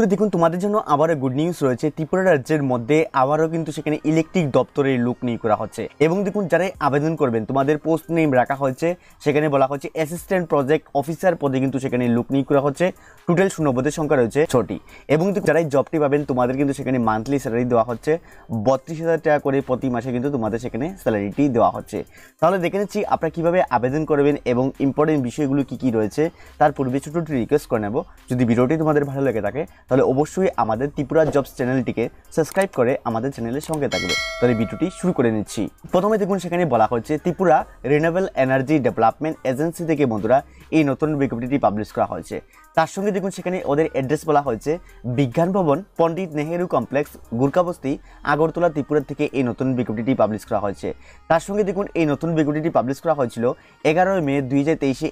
বন্ধুরা দেখুন তোমাদের জন্য আবারও গুড নিউজ রয়েছে ত্রিপুরা রাজ্যের মধ্যে আবারও কিন্তু সেখানে ইলেকট্রিক দপ্তরের লোক নিয়োগ করা হচ্ছে এবং দেখুন যারা আবেদন করবেন তোমাদের পোস্ট নেম রাখা হয়েছে সেখানে বলা হচ্ছে অ্যাসিস্ট্যান্ট প্রজেক্ট অফিসার পদে কিন্তু সেখানে লোক নিয়োগ করা হচ্ছে টোটাল শূন্যপদের সংখ্যা রয়েছে ছটি এবং যারা জবটি পাবেন তোমাদের কিন্তু সেখানে মান্থলি স্যালারি দেওয়া হচ্ছে বত্রিশ হাজার টাকা করে প্রতি মাসে কিন্তু তোমাদের সেখানে স্যালারিটি দেওয়া হচ্ছে তাহলে দেখে নিচ্ছি আপনারা কীভাবে আবেদন করবেন এবং ইম্পর্টেন্ট বিষয়গুলো কি কি রয়েছে তার পূর্বে ছোটো রিকোয়েস্ট করে নেব যদি ভিডিওটি তোমাদের ভালো লেগে থাকে তাহলে অবশ্যই আমাদের ত্রিপুরা জবস চ্যানেলটিকে সাবস্ক্রাইব করে আমাদের চ্যানেলের সঙ্গে থাকবে তাহলে ভিডিওটি শুরু করে নিচ্ছি প্রথমে দেখুন সেখানে বলা হচ্ছে Tripura renewable energy development agency থেকে বন্ধুরা এই নতুন বিজ্ঞপ্তিটি পাবলিশ করা হয়েছে তার সঙ্গে দেখুন সেখানে ওদের অ্যাড্রেস বলা হয়েছে বিজ্ঞান ভবন পণ্ডিত নেহেরু কমপ্লেক্স গুরকাবস্তি আগরতলা ত্রিপুরা থেকে এই নতুন বিজ্ঞপ্তিটি পাবলিশ করা হয়েছে তার সঙ্গে দেখুন এই নতুন বিজ্ঞপ্তিটি পাবলিশ করা হয়েছিল এগারোই মে দুই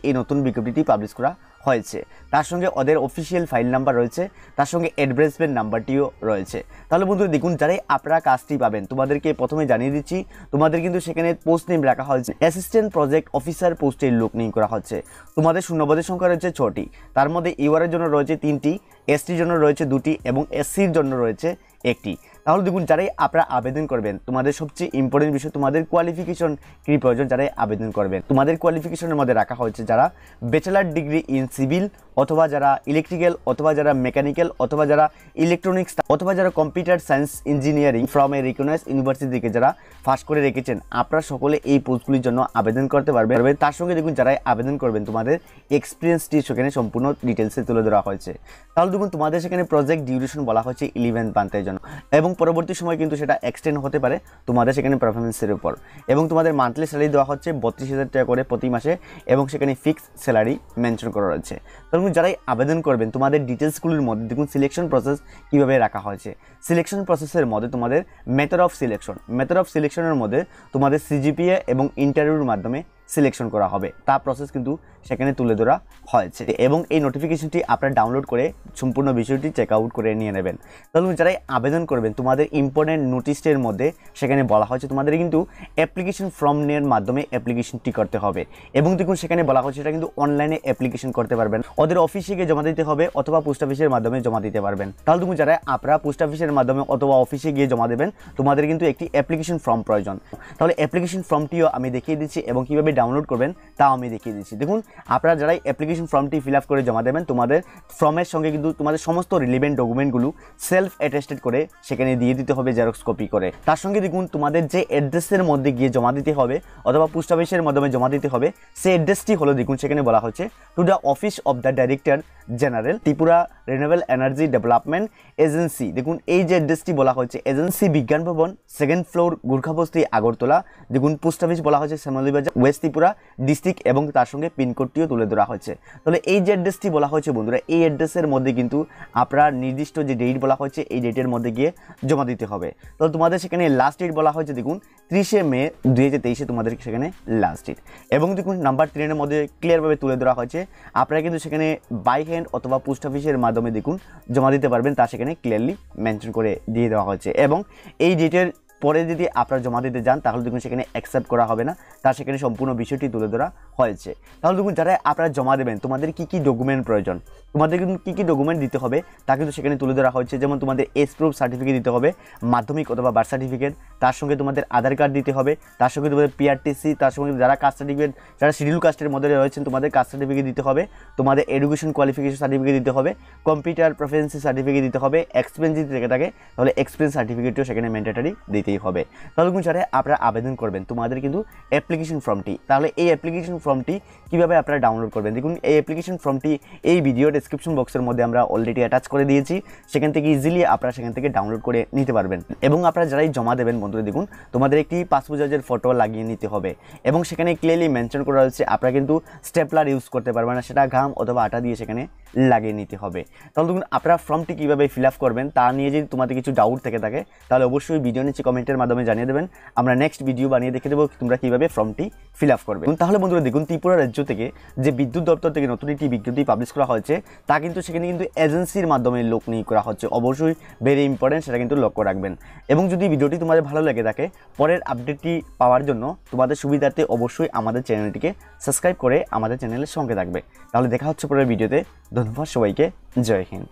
এই নতুন বিজ্ঞপ্তিটি পাবলিশ করা হয়েছে তার সঙ্গে ওদের অফিসিয়াল ফাইল নাম্বার রয়েছে তার সঙ্গে অ্যাডভার্টাইজমেন্ট নাম্বারটিও রয়েছে তাহলে বন্ধুরা দেখুন যারাই আপনারা কাজটি পাবেন তোমাদেরকে প্রথমে জানিয়ে দিচ্ছি তোমাদের কিন্তু সেখানে পোস্ট নেম রাখা হয়েছে অ্যাসিস্ট্যান্ট প্রজেক্ট অফিসার পোস্টের লোক নিয়োগ করা হচ্ছে তোমাদের শূন্যপদের সংখ্যা রয়েছে ছটি তার মধ্যে ইউআরের জন্য রয়েছে তিনটি এসটির জন্য রয়েছে দুটি এবং এসসির জন্য রয়েছে একটি তাহলে দেখুন যারাই আপনারা আবেদন করবেন তোমাদের সবচেয়ে ইম্পর্টেন্ট বিষয় তোমাদের কোয়ালিফিকেশন কি প্রয়োজন যারাই আবেদন করবেন তোমাদের কোয়ালিফিকেশনের মধ্যে রাখা হয়েছে যারা ব্যাচেলার ডিগ্রি ইন সিভিল অথবা যারা ইলেকট্রিক্যাল অথবা যারা মেকানিক্যাল অথবা যারা ইলেকট্রনিক্স অথবা যারা computer science engineering from a recognize university থেকে যারা ফার্স্ট করে রেখেছেন আপনারা সকলে এই পোস্টগুলির জন্য আবেদন করতে পারবেন তার সঙ্গে দেখুন যারাই আবেদন করবেন তোমাদের এক্সপিরিয়েন্সটি সেখানে সম্পূর্ণ ডিটেলসে তুলে ধরা হয়েছে তাহলে দেখুন তোমাদের সেখানে প্রজেক্ট ডিউরেশন বলা হয়েছে ইলেভেন মান্থের জন্য এবং পরবর্তী সময় কিন্তু সেটা এক্সটেন্ড হতে পারে তোমাদের সেখানে পারফরমেন্সের উপর এবং তোমাদের মান্থলি স্যালারি দেওয়া হচ্ছে বত্রিশ হাজার টাকা করে প্রতি মাসে এবং সেখানে ফিক্সড স্যালারি মেনশন করা রয়েছে তখন যারাই আবেদন করবেন তোমাদের ডিটেলসগুলির মধ্যে দেখুন সিলেকশন প্রসেস কীভাবে রাখা হয়েছে সিলেকশন প্রসেসের মধ্যে তোমাদের method of selection method of সিলেকশনের মধ্যে তোমাদের সিজিপিএ এবং ইন্টারভিউর মাধ্যমে সিলেকশন করা হবে তা প্রসেস কিন্তু সেখানে তুলে ধরা হয়েছে এবং এই নোটিফিকেশনটি আপনারা ডাউনলোড করে সম্পূর্ণ বিষয়টি চেক আউট করে নিয়ে নেবেন তাহলে যারাই আবেদন করবেন তোমাদের ইম্পর্টেন্ট নোটিসের মধ্যে সেখানে বলা হয়েছে তোমাদের কিন্তু অ্যাপ্লিকেশন ফর্ম নেওয়ার মাধ্যমে অ্যাপ্লিকেশনটি করতে হবে এবং দেখুন সেখানে বলা হয়েছে সেটা কিন্তু অনলাইনে অ্যাপ্লিকেশন করতে পারবেন ওদের অফিসে গিয়ে জমা দিতে হবে অথবা পোস্ট অফিসের মাধ্যমে জমা দিতে পারবেন তাহলে তুমি যারা আপনারা পোস্ট অফিসের মাধ্যমে অথবা অফিসে গিয়ে জমা দেবেন তোমাদের কিন্তু একটি অ্যাপ্লিকেশন ফর্ম প্রয়োজন তাহলে অ্যাপ্লিকেশন ফর্মটিও আমি দেখিয়ে দিচ্ছি এবং কীভাবে ডাউনলোড করবেন তাও আমি দেখিয়ে দিচ্ছি দেখুন আপনারা যারা অ্যাপ্লিকেশন ফর্মটি ফিল করে জমা দেবেন তোমাদের ফর্মের সঙ্গে কিন্তু তোমাদের সমস্ত রিলিভেন্ট ডকুমেন্টগুলো সেলফ অ্যাটেস্টেড করে সেখানে দিয়ে দিতে হবে জেরক্স কপি করে তার সঙ্গে দেখুন তোমাদের যে অ্যাড্রেসের মধ্যে গিয়ে জমা দিতে হবে অথবা পোস্ট অফিসের মাধ্যমে জমা দিতে হবে সেই অ্যাড্রেসটি হলো দেখুন সেখানে বলা হচ্ছে to the office of the director general Tripura renewable energy development agency দেখুন এই যে অ্যাড্রেসটি বলা হয়েছে এজেন্সি বিজ্ঞান ভবন সেকেন্ড ফ্লোর গুর্খাবস্তি আগরতলা দেখুন পোস্ট অফিস বলা হয়েছে শ্যামলী বাজার ওয়েস্ট ত্রিপুরা ডিস্ট্রিক্ট এবং তার সঙ্গে পিনকোডটিও তুলে ধরা হয়েছে তাহলে এই যে অ্যাড্রেসটি বলা হয়েছে বন্ধুরা এই অ্যাড্রেসের মধ্যে কিন্তু আপনার নির্দিষ্ট যে ডেট বলা হয়েছে এই ডেটের মধ্যে গিয়ে জমা দিতে হবে তাহলে তোমাদের সেখানে লাস্ট ডেট বলা হয়েছে দেখুন ত্রিশে মে দুই হাজার তেইশে তোমাদের সেখানে লাস্ট ডেট এবং দেখুন নাম্বার ট্রেনের মধ্যে ক্লিয়ারভাবে তুলে ধরা হয়েছে আপনারা কিন্তু সেখানে বাই হ্যান্ড অথবা পোস্ট অফিসের মাধ্যমে দেখুন জমা দিতে পারবেন তা সেখানে ক্লিয়ারলি মেনশন করে দিয়ে দেওয়া হয়েছে এবং এই ডেটের পরে যদি আপনারা জমা দিতে যান তাহলে দেখুন সেখানে অ্যাকসেপ্ট করা হবে না তার সেখানে সম্পূর্ণ বিষয়টি তুলে ধরা হয়েছে তাহলে দেখুন যারা আপনারা জমা দেবেন তোমাদের কি কি ডকুমেন্ট প্রয়োজন তোমাদের কিন্তু কী কী ডকুমেন্ট দিতে হবে তা কিন্তু সেখানে তুলে ধরা হয়েছে যেমন তোমাদের এস প্রুফ সার্টিফিকেট দিতে হবে মাধ্যমিক অথবা বার্থ সার্টিফিকেট তার সঙ্গে তোমাদের আধার কার্ড দিতে হবে তার সঙ্গে তোমাদের পিআরটিসি তার সঙ্গে যারা কাস্ট সার্টিফিকেট যারা শিডিউল কাস্টের মধ্যে রয়েছেন তোমাদের কাস্ট সার্টিফিকেট দিতে হবে তোমাদের এডুকেশন কোয়ালিফিকেশন সার্টিফিকেট দিতে হবে কম্পিউটার প্রেফারেন্সি সার্টিফিকেট দিতে হবে এক্সপেন্স যদি থেকে থাকে তাহলে এক্সপেন্স সার্টিফিকেটও সেখানে ম্যান্ডেটারি দিতে দিতেই হবে তাহলে সারে আপনারা আবেদন করবেন তোমাদের কিন্তু অ্যাপ্লিকেশন ফর্মটি তাহলে এই অ্যাপ্লিকেশন ফর্মটি কীভাবে আপনারা ডাউনলোড করবেন দেখুন এই অ্যাপ্লিকেশন ফর্মটি এই ভিডিও ডিসক্রিপশন বক্সের মধ্যে আমরা অলরেডি অ্যাটাচ করে দিয়েছি সেখান থেকে ইজিলি আপনারা সেখান থেকে ডাউনলোড করে নিতে পারবেন এবং আপনারা যারাই জমা দেবেন বন্ধুরা দেখুন তোমাদের একটি পাসপোর্ট সাইজের ফটো লাগিয়ে নিতে হবে এবং সেখানে ক্লিয়ারলি মেনশন করা হয়েছে আপনারা কিন্তু স্টেপলার ইউজ করতে পারবেন না সেটা ঘাম অথবা আটা দিয়ে সেখানে লাগিয়ে নিতে হবে তাহলে দেখুন আপনারা ফর্মটি কীভাবে ফিল আপ করবেন তা নিয়ে যদি তোমাদের কিছু ডাউট থেকে থাকে তাহলে অবশ্যই ভিডিও নিচে কমেন্ট কমেন্টের মাধ্যমে জানিয়ে দেবেন আমরা নেক্সট ভিডিও বানিয়ে দেখে দেবো তোমরা কীভাবে ফর্মটি ফিল আপ করবে তাহলে বন্ধুরা দেখুন ত্রিপুরা রাজ্য থেকে যে বিদ্যুৎ দপ্তর থেকে নতুন একটি বিজ্ঞপ্তি পাবলিশ করা হয়েছে তা কিন্তু সেখানে কিন্তু এজেন্সির মাধ্যমে লোক নিয়োগ করা হচ্ছে অবশ্যই ভেরি ইম্পর্টেন্ট সেটা কিন্তু লক্ষ্য রাখবেন এবং যদি ভিডিওটি তোমাদের ভালো লাগে থাকে পরের আপডেটটি পাওয়ার জন্য তোমাদের সুবিধার্থে অবশ্যই আমাদের চ্যানেলটিকে সাবস্ক্রাইব করে আমাদের চ্যানেলের সঙ্গে থাকবে তাহলে দেখা হচ্ছে পরের ভিডিওতে ধন্যবাদ সবাইকে জয় হিন্দ